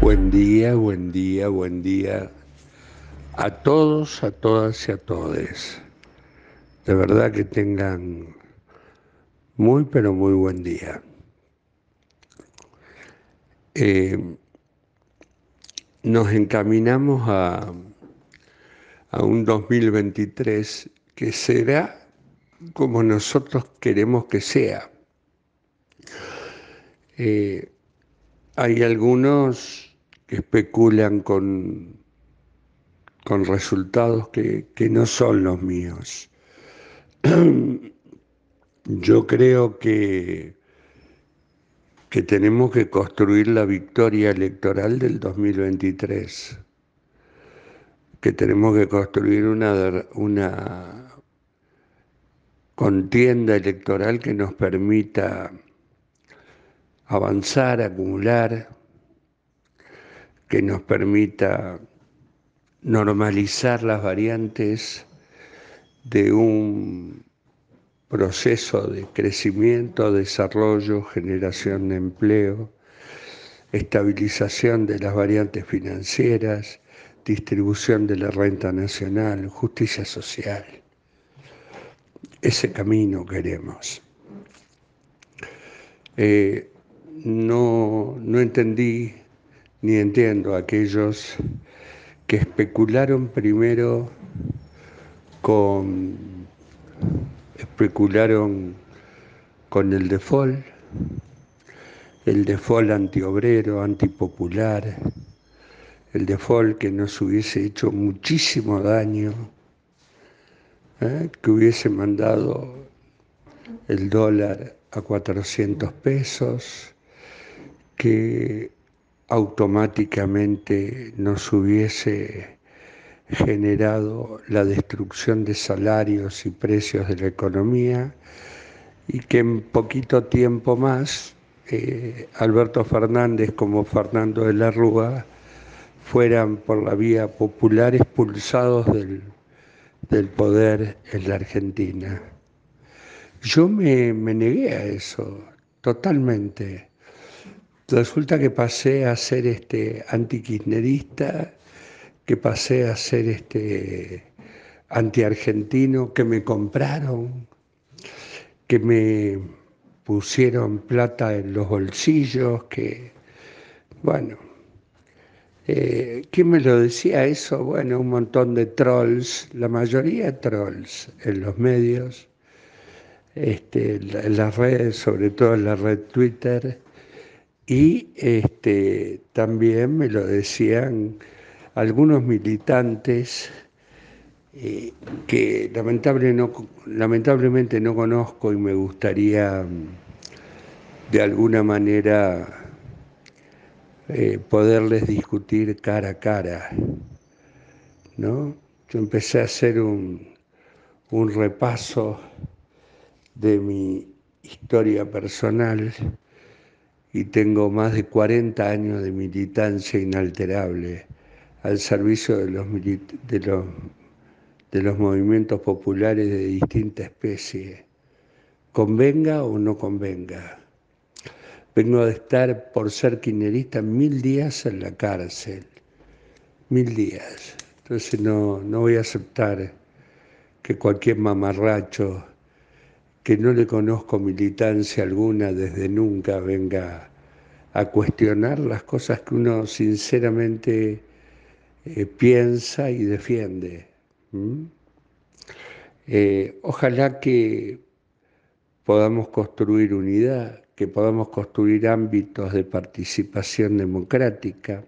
Buen día, buen día, buen día a todos, a todas y a todes. De verdad que tengan muy, pero muy buen día. Eh, nos encaminamos a, a un 2023 que será como nosotros queremos que sea. Eh, hay algunos que especulan con, con resultados que, que no son los míos. Yo creo que, que tenemos que construir la victoria electoral del 2023, que tenemos que construir una, una, contienda electoral que nos permita avanzar, acumular, que nos permita normalizar las variantes de un proceso de crecimiento, desarrollo, generación de empleo, estabilización de las variantes financieras, distribución de la renta nacional, justicia social. Ese camino queremos. Eh, no, no entendí ni entiendo a aquellos que especularon primero con especularon con el default, el default antiobrero, antipopular, el default que nos hubiese hecho muchísimo daño ¿eh? que hubiese mandado el dólar a 400 pesos, que automáticamente nos hubiese generado la destrucción de salarios y precios de la economía y que en poquito tiempo más eh, Alberto Fernández como Fernando de la Rúa fueran por la vía popular expulsados del del poder en la Argentina. Yo me, negué a eso totalmente. Resulta que pasé a ser este antikirchnerista, que pasé a ser este argentino, que me compraron, que me pusieron plata en los bolsillos, que, bueno, eh, ¿Quién me lo decía eso? Bueno, un montón de trolls, la mayoría trolls en los medios, este, en las redes, sobre todo en la red Twitter, y este, también me lo decían algunos militantes eh, que lamentablemente no conozco y me gustaría mm, de alguna manera eh, poderles discutir cara a cara. ¿no? Yo empecé a hacer un, un repaso de mi historia personal y tengo más de 40 años de militancia inalterable al servicio de los, de los, de los movimientos populares de distinta especie, convenga o no convenga. Vengo de estar por ser quinerista, mil días en la cárcel, mil días. Entonces no, no voy a aceptar que cualquier mamarracho que no le conozco militancia alguna desde nunca venga a cuestionar las cosas que uno sinceramente eh, piensa y defiende. Eh, ojalá que podamos construir unidad, que podamos construir ámbitos de participación democrática,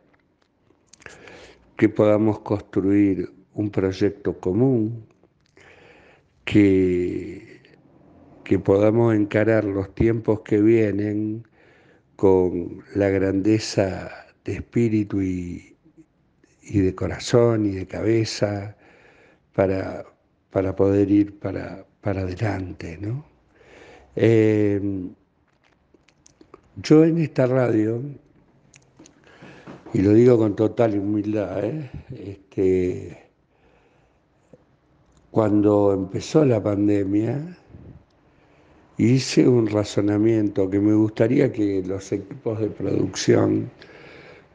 que podamos construir un proyecto común, que, que podamos encarar los tiempos que vienen con la grandeza de espíritu y, de corazón y de cabeza para, para poder ir para, para adelante. Eh, yo en esta radio, y lo digo con total humildad, ¿eh? este, cuando empezó la pandemia, hice un razonamiento que me gustaría que los equipos de producción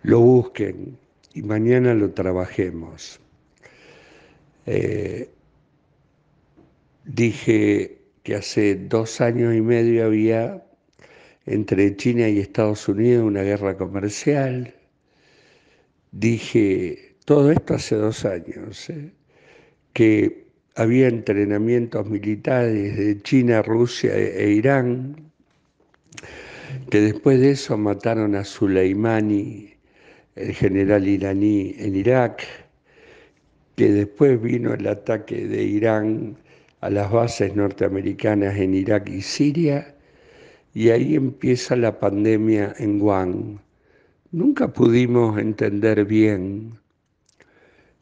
lo busquen y mañana lo trabajemos. Eh, dije que hace dos años y medio había entre China y Estados Unidos, una guerra comercial. Dije, todo esto hace dos años, ¿eh? que había entrenamientos militares de China, Rusia e, e Irán, que después de eso mataron a Soleimani, el general iraní, en Irak, que después vino el ataque de Irán a las bases norteamericanas en Irak y Siria, y ahí empieza la pandemia en Wuhan. Nunca pudimos entender bien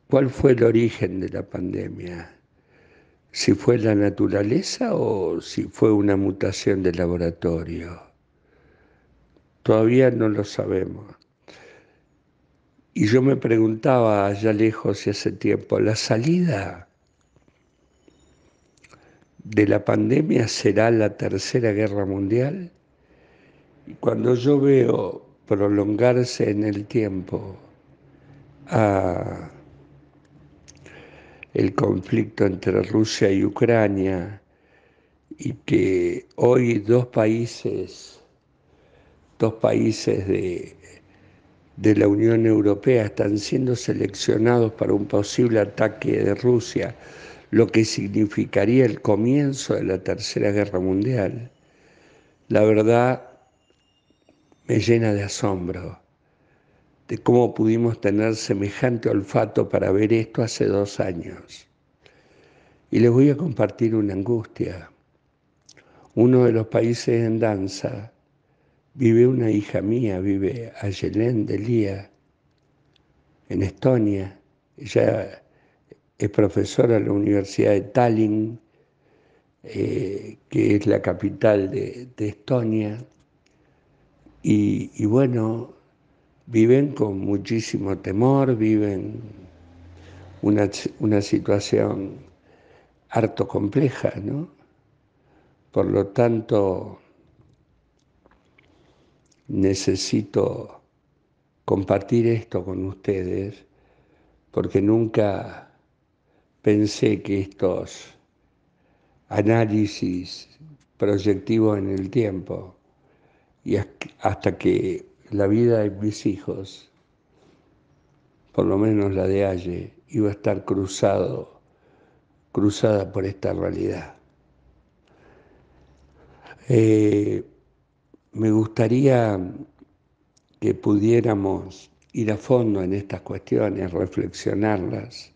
cuál fue el origen de la pandemia, si fue la naturaleza o si fue una mutación de laboratorio. Todavía no lo sabemos. Y yo me preguntaba allá lejos y hace tiempo, ¿la salida de la pandemia será la tercera guerra mundial. Y cuando yo veo prolongarse en el tiempo el conflicto entre Rusia y Ucrania y que hoy dos países, dos países de la Unión Europea están siendo seleccionados para un posible ataque de Rusia lo que significaría el comienzo de la Tercera Guerra Mundial, la verdad me llena de asombro de cómo pudimos tener semejante olfato para ver esto hace dos años. Y les voy a compartir una angustia. Uno de los países en danza vive una hija mía, vive de Lía, en Estonia. Ella es profesor en la Universidad de Tallinn, eh, que es la capital de, Estonia, y, bueno, viven con muchísimo temor, viven una, una situación harto compleja, ¿no? Por lo tanto, necesito compartir esto con ustedes, porque nunca pensé que estos análisis proyectivos en el tiempo y hasta que la vida de mis hijos, por lo menos la de Aye, iba a estar cruzado, cruzada por esta realidad. Eh, me gustaría que pudiéramos ir a fondo en estas cuestiones, reflexionarlas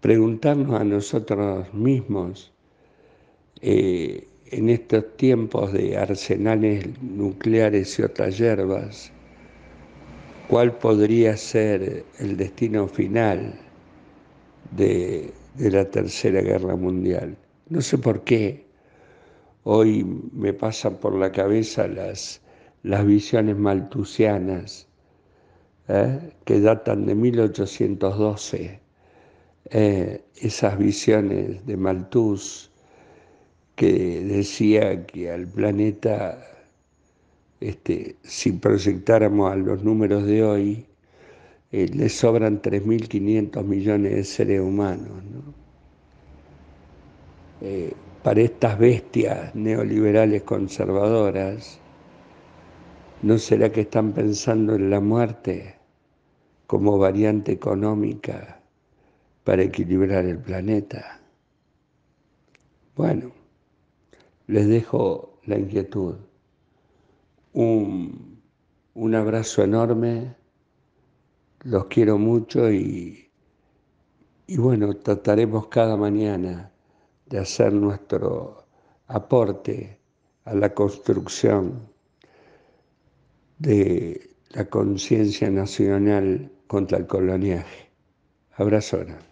preguntarnos a nosotros mismos eh, en estos tiempos de arsenales nucleares y otras hierbas, cuál podría ser el destino final de, la Tercera Guerra Mundial. No sé por qué hoy me pasan por la cabeza las, las visiones maltusianas ¿eh? que datan de 1812 eh, esas visiones de Malthus que decía que al planeta, este, si proyectáramos a los números de hoy, eh, le sobran 3.500 millones de seres humanos. Eh, para estas bestias neoliberales conservadoras, ¿no será que están pensando en la muerte como variante económica? para equilibrar el planeta. Bueno, les dejo la inquietud. Un, abrazo enorme, los quiero mucho y, y bueno, trataremos cada mañana de hacer nuestro aporte a la construcción de la conciencia nacional contra el coloniaje. Abrazona.